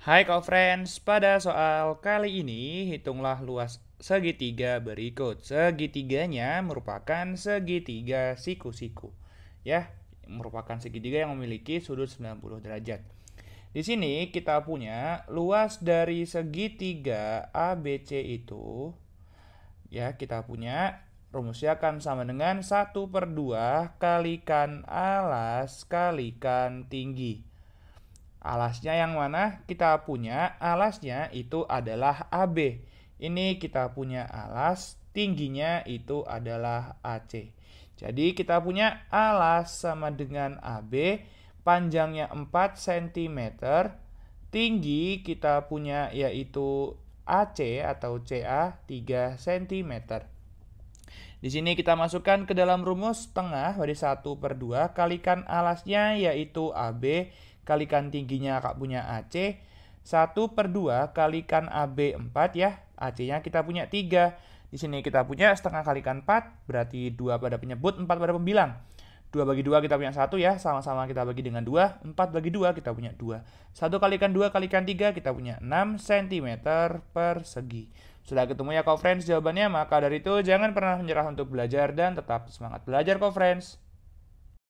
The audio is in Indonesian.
Hai co-friends, pada soal kali ini hitunglah luas segitiga berikut. Segitiganya merupakan segitiga siku-siku. Ya, merupakan segitiga yang memiliki sudut 90 derajat. Di sini kita punya luas dari segitiga ABC itu ya kita punya rumusnya akan sama dengan 1 per 2 kalikan alas kalikan tinggi. Alasnya yang mana? Kita punya alasnya itu adalah AB. Ini kita punya alas tingginya itu adalah AC. Jadi kita punya alas sama dengan AB, panjangnya 4 cm, tinggi kita punya yaitu AC atau CA 3 cm. Di sini kita masukkan ke dalam rumus tengah dari 1 per 2 kalikan alasnya yaitu AB kalikan tingginya Kak punya AC. 1 per 2 kalikan AB 4 ya. AC-nya kita punya 3. Di sini kita punya setengah kalikan 4, berarti 2 pada penyebut, 4 pada pembilang. 2 bagi 2 kita punya 1 ya, sama-sama kita bagi dengan 2. 4 bagi 2 kita punya 2. 1 kalikan 2 kalikan 3 kita punya 6 cm persegi. Sudah ketemu ya, co friends jawabannya. Maka dari itu jangan pernah menyerah untuk belajar dan tetap semangat belajar, co friends.